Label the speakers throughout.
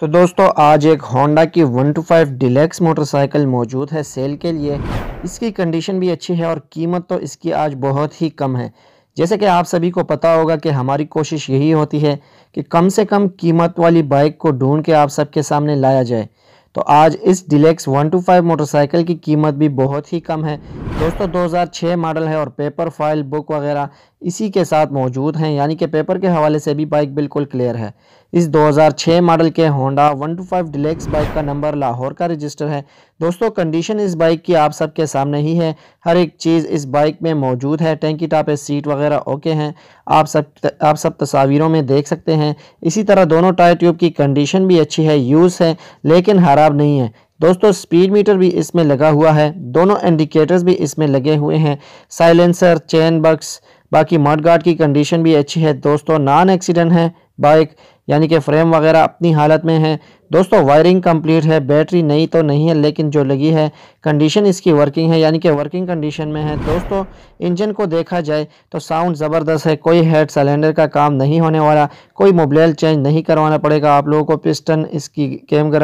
Speaker 1: तो दोस्तों आज एक होंडा की 125 डिलेक्स मोटरसाइकिल मौजूद है सेल के लिए इसकी कंडीशन भी अच्छी है और कीमत तो इसकी आज बहुत ही कम है जैसे कि आप सभी को पता होगा कि हमारी कोशिश यही होती है कि कम से कम कीमत वाली बाइक को ढूंढ के आप सबके सामने लाया जाए तो आज इस डिलेक्स 125 मोटरसाइकिल की कीमत भी बहुत ही कम है दोस्तों 2006 मॉडल है और पेपर फाइल बुक वगैरह इसी के साथ मौजूद हैं यानी कि पेपर के हवाले से भी बाइक बिल्कुल क्लियर है इस 2006 मॉडल के होंडा 125 डिलेक्स बाइक का नंबर लाहौर का रजिस्टर है दोस्तों कंडीशन इस बाइक की आप सबके सामने ही है हर एक चीज़ इस बाइक में मौजूद है टेंकी टापे सीट वगैरह ओके हैं आप सब आप सब तस्वीरों में देख सकते हैं इसी तरह दोनों टायर ट्यूब की कंडीशन भी अच्छी है यूज़ है लेकिन खराब नहीं है दोस्तों स्पीड मीटर भी इसमें लगा हुआ है दोनों इंडिकेटर्स भी इसमें लगे हुए हैं साइलेंसर चैन बक्स बाकी मॉड गार्ड की कंडीशन भी अच्छी है दोस्तों नॉन एक्सीडेंट है बाइक यानी कि फ्रेम वगैरह अपनी हालत में है दोस्तों वायरिंग कंप्लीट है बैटरी नई तो नहीं है लेकिन जो लगी है कंडीशन इसकी वर्किंग है यानी कि वर्किंग कंडीशन में है दोस्तों इंजन को देखा जाए तो साउंड ज़बरदस्त है कोई हेड सिलेंडर का काम नहीं होने वाला कोई मोबाइल चेंज नहीं करवाना पड़ेगा आप लोगों को पिस्टन इसकी कैम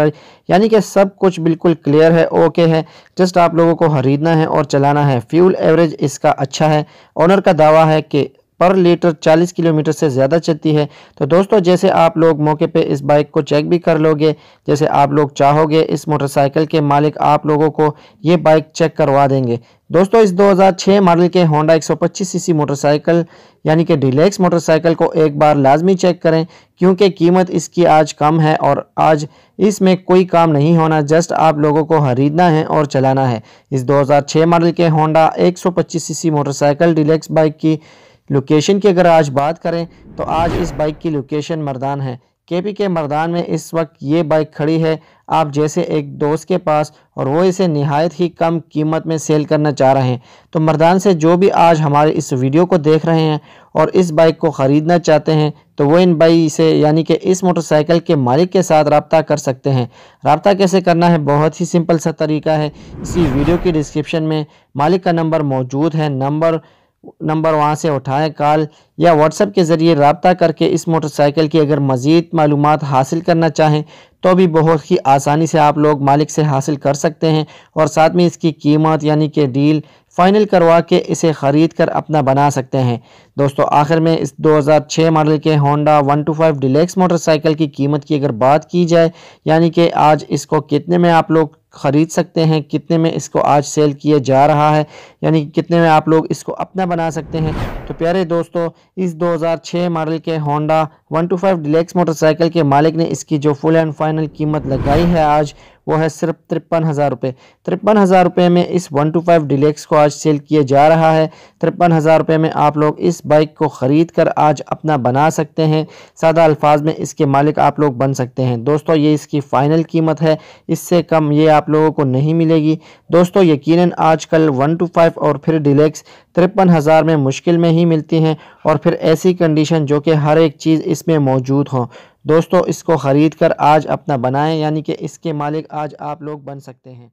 Speaker 1: यानी कि सब कुछ बिल्कुल क्लियर है ओके है जस्ट आप लोगों को खरीदना है और चलाना है फ्यूल एवरेज इसका अच्छा है ऑनर का दावा है कि पर लीटर 40 किलोमीटर से ज़्यादा चलती है तो दोस्तों जैसे आप लोग मौके पे इस बाइक को चेक भी कर लोगे जैसे आप लोग चाहोगे इस मोटरसाइकिल के मालिक आप लोगों को ये बाइक चेक करवा देंगे दोस्तों इस 2006 मॉडल के होंडा 125 सीसी मोटरसाइकिल यानी कि डिलेक्स मोटरसाइकिल को एक बार लाजमी चेक करें क्योंकि कीमत इसकी आज कम है और आज इसमें कोई काम नहीं होना जस्ट आप लोगों को खरीदना है और चलाना है इस 2006 मॉडल के Honda 125 CC motorcycle deluxe bike की लोकेशन की अगर आज बात करें तो आज इस बाइक की लोकेशन मरदान है के पी के मरदान में इस वक्त ये बाइक खड़ी है आप जैसे एक दोस्त के पास और वो इसे नहायत ही कम कीमत में सेल करना चाह रहे हैं तो मरदान से जो भी आज हमारे इस वीडियो को देख रहे हैं और इस बाइक को ख़रीदना चाहते हैं तो वो इन बाई से यानी कि इस मोटरसाइकिल के मालिक के साथ रबता कर सकते हैं रबता कैसे करना है बहुत ही सिंपल सा तरीका है इसी वीडियो की डिस्क्रिप्शन में मालिक का नंबर मौजूद है नंबर नंबर वहाँ से उठाएँ कॉल या व्हाट्सएप के ज़रिए रबता करके इस मोटरसाइकिल की अगर मज़ीद मालूम हासिल करना चाहें तो भी बहुत ही आसानी से आप लोग मालिक से हासिल कर सकते हैं और साथ में इसकी कीमत यानी कि डील फ़ाइनल करवा के इसे ख़रीद कर अपना बना सकते हैं दोस्तों आखिर में इस 2006 मॉडल के होंडा 125 डिलेक्स मोटरसाइकिल की कीमत की अगर बात की जाए यानी कि आज इसको कितने में आप लोग ख़रीद सकते हैं कितने में इसको आज सेल किया जा रहा है यानी कितने में आप लोग इसको अपना बना सकते हैं तो प्यारे दोस्तों इस 2006 मॉडल के होंडा 125 डिलेक्स मोटरसाइकिल के मालिक ने इसकी जो फुल एंड फाइनल कीमत लगाई है आज वो है सिर्फ तिरपन हज़ार रुपये तिरपन हज़ार रुपये में इस वन टू फाइव डिलेक्स को आज सेल किया जा रहा है तिरपन हज़ार रुपये में आप लोग इस बाइक को ख़रीद कर आज अपना बना सकते हैं सादा अल्फाज में इसके मालिक आप लोग बन सकते हैं दोस्तों ये इसकी फ़ाइनल कीमत है इससे कम ये आप लोगों को नहीं मिलेगी दोस्तों यकीन आज कल वन टू फाइव और फिर डिलेक्स तिरपन हज़ार में मुश्किल में ही मिलती हैं और फिर ऐसी कंडीशन जो कि हर एक चीज़ इसमें मौजूद हो दोस्तों इसको ख़रीद कर आज अपना बनाएं यानी कि इसके मालिक आज आप लोग बन सकते हैं